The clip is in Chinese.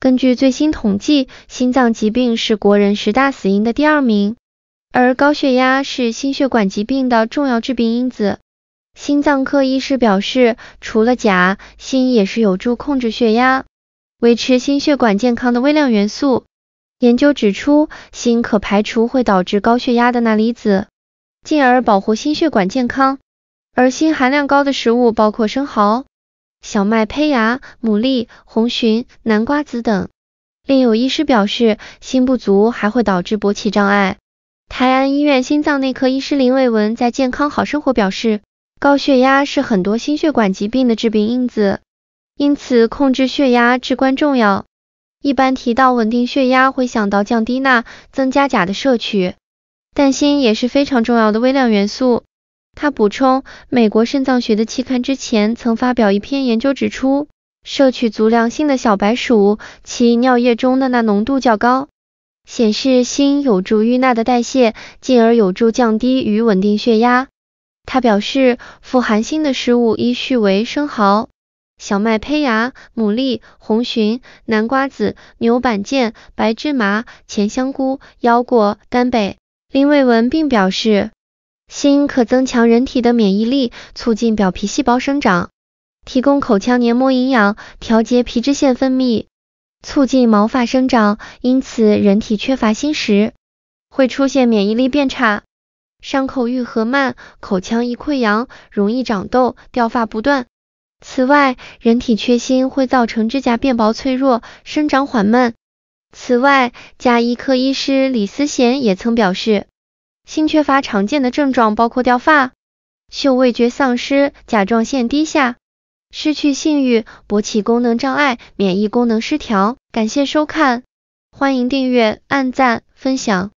根据最新统计，心脏疾病是国人十大死因的第二名，而高血压是心血管疾病的重要致病因子。心脏科医师表示，除了钾，锌也是有助控制血压、维持心血管健康的微量元素。研究指出，锌可排除会导致高血压的钠离子，进而保护心血管健康。而锌含量高的食物包括生蚝。小麦胚芽、牡蛎、红鲟、南瓜子等。另有医师表示，锌不足还会导致勃起障碍。台安医院心脏内科医师林伟文在健康好生活表示，高血压是很多心血管疾病的致病因子，因此控制血压至关重要。一般提到稳定血压，会想到降低钠、增加钾的摄取，但锌也是非常重要的微量元素。他补充，《美国肾脏学》的期刊之前曾发表一篇研究，指出摄取足量锌的小白鼠，其尿液中的钠浓度较高，显示锌有助于钠的代谢，进而有助降低与稳定血压。他表示，富含锌的食物依序为生蚝、小麦胚芽、牡蛎、红鲟、南瓜子、牛板腱、白芝麻、甜香菇、腰果、干贝。林伟文并表示。锌可增强人体的免疫力，促进表皮细胞生长，提供口腔黏膜营养，调节皮脂腺分泌，促进毛发生长。因此，人体缺乏锌时，会出现免疫力变差、伤口愈合慢、口腔易溃疡、容易长痘、掉发不断。此外，人体缺锌会造成指甲变薄、脆弱、生长缓慢。此外，加医科医师李思贤也曾表示。锌缺乏常见的症状包括掉发、嗅味觉丧失、甲状腺低下、失去性欲、勃起功能障碍、免疫功能失调。感谢收看，欢迎订阅、按赞、分享。